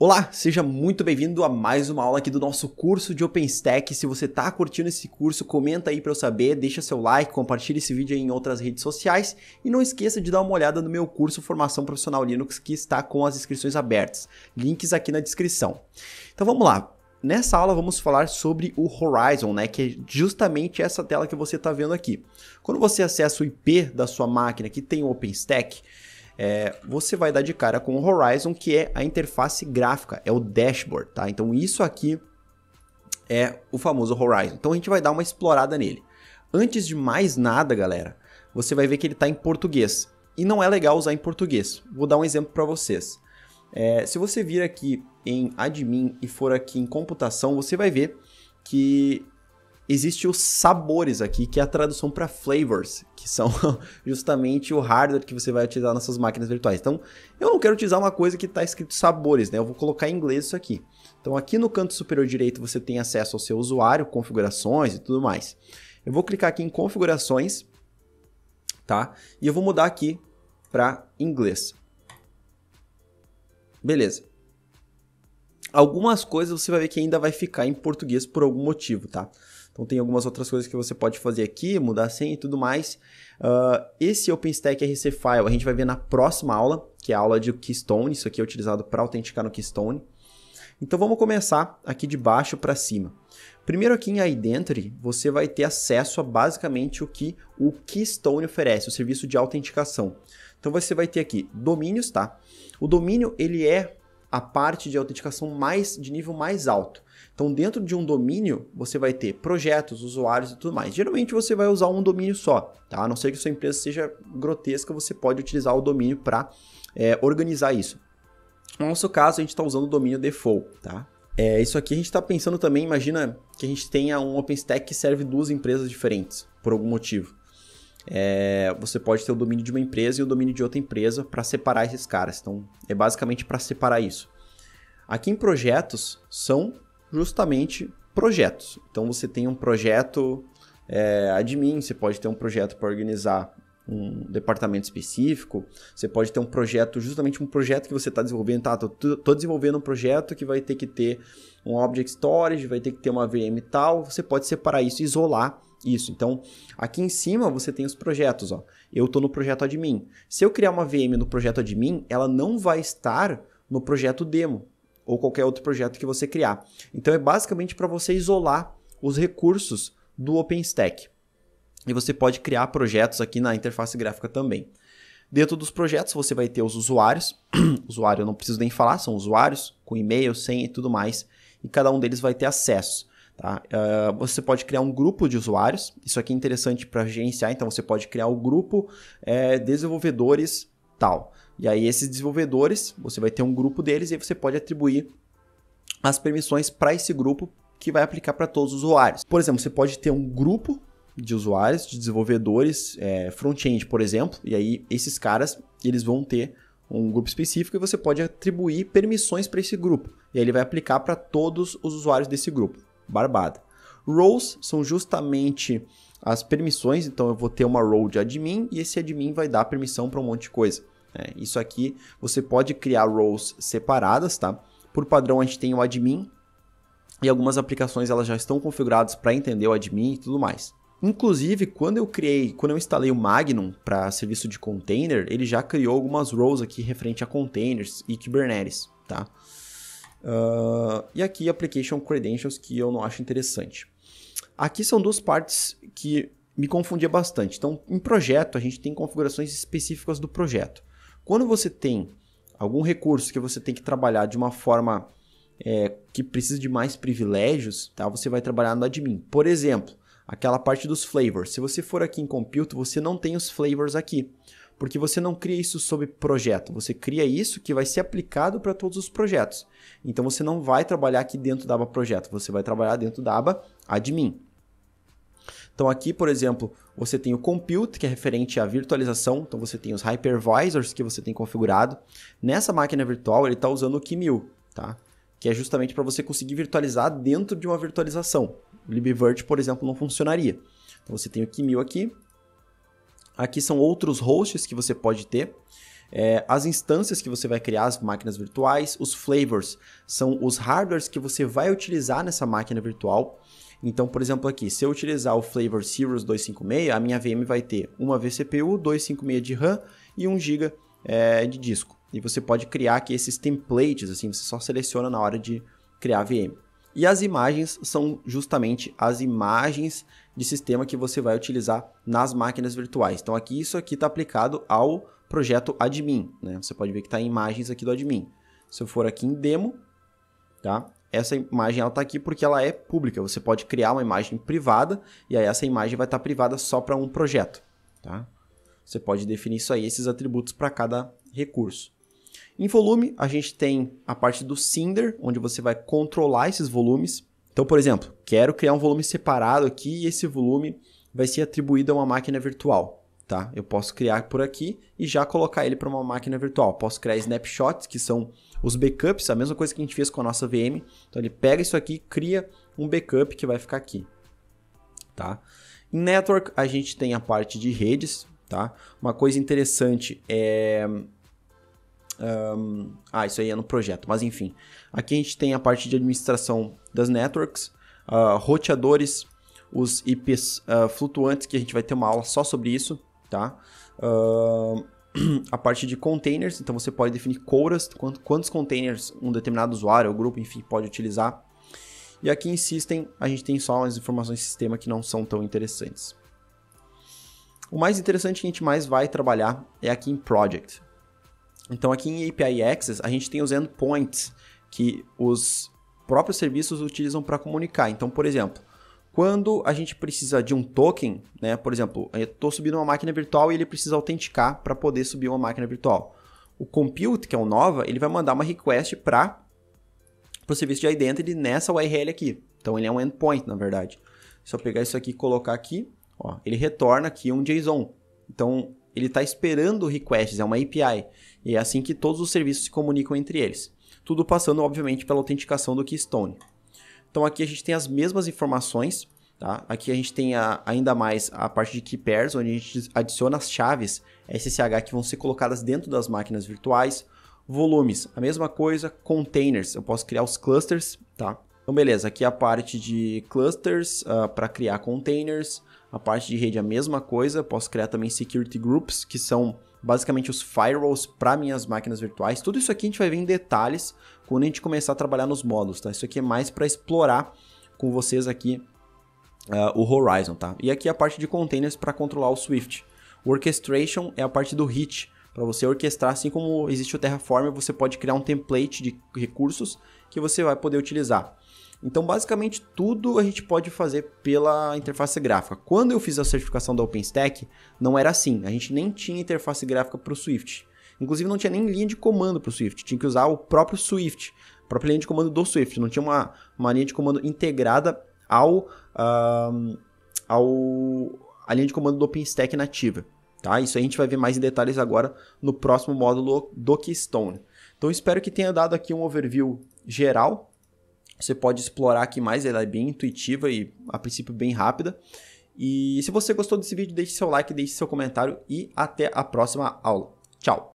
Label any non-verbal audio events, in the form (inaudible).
Olá, seja muito bem-vindo a mais uma aula aqui do nosso curso de OpenStack. Se você está curtindo esse curso, comenta aí para eu saber, deixa seu like, compartilha esse vídeo em outras redes sociais e não esqueça de dar uma olhada no meu curso Formação Profissional Linux que está com as inscrições abertas. Links aqui na descrição. Então vamos lá. Nessa aula vamos falar sobre o Horizon, né, que é justamente essa tela que você está vendo aqui. Quando você acessa o IP da sua máquina que tem o OpenStack, é, você vai dar de cara com o Horizon, que é a interface gráfica, é o dashboard, tá? Então isso aqui é o famoso Horizon. Então a gente vai dar uma explorada nele. Antes de mais nada, galera, você vai ver que ele está em português. E não é legal usar em português. Vou dar um exemplo para vocês. É, se você vir aqui em admin e for aqui em computação, você vai ver que existe os sabores aqui, que é a tradução para flavors, que são (laughs) justamente o hardware que você vai utilizar nessas máquinas virtuais. Então, eu não quero utilizar uma coisa que está escrito sabores, né? Eu vou colocar em inglês isso aqui. Então, aqui no canto superior direito você tem acesso ao seu usuário, configurações e tudo mais. Eu vou clicar aqui em configurações, tá? E eu vou mudar aqui para inglês. Beleza. Algumas coisas você vai ver que ainda vai ficar em português por algum motivo, tá? Então tem algumas outras coisas que você pode fazer aqui, mudar a senha e tudo mais. Uh, esse OpenStack RC File a gente vai ver na próxima aula, que é a aula de Keystone. Isso aqui é utilizado para autenticar no Keystone. Então vamos começar aqui de baixo para cima. Primeiro aqui em Identity, você vai ter acesso a basicamente o que o Keystone oferece, o serviço de autenticação. Então você vai ter aqui domínios, tá? O domínio ele é a parte de autenticação mais de nível mais alto. Então, dentro de um domínio, você vai ter projetos, usuários e tudo mais. Geralmente, você vai usar um domínio só, tá? A não ser que sua empresa seja grotesca, você pode utilizar o domínio para é, organizar isso. No nosso caso, a gente está usando o domínio default, tá? É, isso aqui a gente está pensando também, imagina que a gente tenha um OpenStack que serve duas empresas diferentes, por algum motivo. É, você pode ter o domínio de uma empresa e o domínio de outra empresa para separar esses caras. Então, é basicamente para separar isso. Aqui em projetos são justamente projetos. Então você tem um projeto é, admin, você pode ter um projeto para organizar um departamento específico, você pode ter um projeto, justamente um projeto que você está desenvolvendo, tá, tô, tô, desenvolvendo um projeto que vai ter que ter um object storage, vai ter que ter uma VM tal, você pode separar isso, isolar isso. Então, aqui em cima você tem os projetos, ó. Eu estou no projeto admin. Se eu criar uma VM no projeto admin, ela não vai estar no projeto demo ou qualquer outro projeto que você criar. Então é basicamente para você isolar os recursos do OpenStack. E você pode criar projetos aqui na interface gráfica também. Dentro dos projetos você vai ter os usuários. (clears throat) Usuário eu não preciso nem falar, são usuários com e-mail, senha e tudo mais. E cada um deles vai ter acesso. Tá? Uh, você pode criar um grupo de usuários. Isso aqui é interessante para gerenciar. Então você pode criar o um grupo é, desenvolvedores tal. E aí esses desenvolvedores, você vai ter um grupo deles e aí você pode atribuir as permissões para esse grupo que vai aplicar para todos os usuários. Por exemplo, você pode ter um grupo de usuários, de desenvolvedores, é, front-end, por exemplo, e aí esses caras, eles vão ter um grupo específico e você pode atribuir permissões para esse grupo. E aí ele vai aplicar para todos os usuários desse grupo. Barbada. Roles são justamente as permissões, então eu vou ter uma role de admin e esse admin vai dar permissão para um monte de coisa. É, isso aqui você pode criar roles separadas, tá? Por padrão a gente tem o admin e algumas aplicações elas já estão configuradas para entender o admin e tudo mais. Inclusive, quando eu criei, quando eu instalei o Magnum para serviço de container, ele já criou algumas roles aqui referente a containers e Kubernetes, tá? Uh, e aqui application credentials que eu não acho interessante. Aqui são duas partes que me confundia bastante. Então, em projeto, a gente tem configurações específicas do projeto. Quando você tem algum recurso que você tem que trabalhar de uma forma é, que precisa de mais privilégios, tá? você vai trabalhar no admin. Por exemplo, aquela parte dos flavors. Se você for aqui em Compute, você não tem os flavors aqui, porque você não cria isso sob projeto. Você cria isso que vai ser aplicado para todos os projetos. Então você não vai trabalhar aqui dentro da aba projeto, você vai trabalhar dentro da aba admin. Então aqui, por exemplo, você tem o compute, que é referente à virtualização, então você tem os hypervisors que você tem configurado. Nessa máquina virtual, ele está usando o QMIL, tá? que é justamente para você conseguir virtualizar dentro de uma virtualização. O libvirt, por exemplo, não funcionaria. Então você tem o QMIL aqui. Aqui são outros hosts que você pode ter. É, as instâncias que você vai criar, as máquinas virtuais, os flavors são os hardwares que você vai utilizar nessa máquina virtual. Então, por exemplo, aqui, se eu utilizar o Flavor Series 256, a minha VM vai ter uma vCPU, 256 de RAM e 1 GB é, de disco. E você pode criar aqui esses templates, assim, você só seleciona na hora de criar a VM. E as imagens são justamente as imagens de sistema que você vai utilizar nas máquinas virtuais. Então aqui isso aqui está aplicado ao projeto admin, né? Você pode ver que está em imagens aqui do admin. Se eu for aqui em demo, tá? essa imagem ela tá aqui porque ela é pública. Você pode criar uma imagem privada e aí essa imagem vai estar tá privada só para um projeto, tá? Você pode definir isso aí, esses atributos para cada recurso. Em volume, a gente tem a parte do Cinder, onde você vai controlar esses volumes. Então, por exemplo, quero criar um volume separado aqui e esse volume vai ser atribuído a uma máquina virtual, tá? Eu posso criar por aqui e já colocar ele para uma máquina virtual. Posso criar snapshots, que são os backups, a mesma coisa que a gente fez com a nossa VM. Então ele pega isso aqui, cria um backup que vai ficar aqui, tá? Em network a gente tem a parte de redes, tá? Uma coisa interessante é um, ah, isso aí é no projeto, mas enfim. Aqui a gente tem a parte de administração das networks, uh, roteadores, os IPs uh, ah, flutuantes, que a gente vai ter uma aula só sobre isso, tá? Uh, (clears throat) a parte de containers, então você pode definir quotas, quantos containers um determinado usuário ou grupo, enfim, pode utilizar. E aqui insistem, a gente tem só as informações de sistema que não são tão interessantes. O mais interessante que a gente mais vai trabalhar é aqui em Project. Então aqui em API Access a gente tem os endpoints que os próprios serviços utilizam para comunicar. Então, por exemplo, quando a gente precisa de um token, né? Por exemplo, eu estou subindo uma máquina virtual e ele precisa autenticar para poder subir uma máquina virtual. O compute, que é o Nova, ele vai mandar uma request para o serviço de identity nessa URL aqui. Então ele é um endpoint, na verdade. Se eu pegar isso aqui e colocar aqui, ó, ele retorna aqui um JSON. Então ele está esperando requests, é uma API. E é assim que todos os serviços se comunicam entre eles. Tudo passando, obviamente, pela autenticação do Keystone. Então aqui a gente tem as mesmas informações, tá? Aqui a gente tem a, ainda mais a parte de key pairs, onde a gente adiciona as chaves SSH que vão ser colocadas dentro das máquinas virtuais. Volumes, a mesma coisa. Containers, eu posso criar os clusters, tá? Então beleza, aqui a parte de clusters uh, ah, para criar containers. A parte de rede, a mesma coisa. Eu posso criar também security groups, que são basicamente os firewalls para minhas máquinas virtuais. Tudo isso aqui a gente vai ver em detalhes quando a gente começar a trabalhar nos módulos, tá? Isso aqui é mais para explorar com vocês aqui uh, o Horizon, tá? E aqui é a parte de containers para controlar o Swift. O orchestration é a parte do Hit, para você orquestrar, assim como existe o Terraform, você pode criar um template de recursos que você vai poder utilizar. Então, basicamente, tudo a gente pode fazer pela interface gráfica. Quando eu fiz a certificação da OpenStack, não era assim. A gente nem tinha interface gráfica para o Swift. Inclusive, não tinha nem linha de comando para o Swift. Tinha que usar o próprio Swift, a própria linha de comando do Swift. Não tinha uma, uma linha de comando integrada ao, uh, ao a linha de comando do OpenStack nativa. Tá? Isso a gente vai ver mais em detalhes agora no próximo módulo do Keystone. Então, espero que tenha dado aqui um overview geral você pode explorar aqui mais, ela é bem intuitiva e a princípio bem rápida. E se você gostou desse vídeo, deixe seu like, deixe seu comentário e até a próxima aula. Tchau!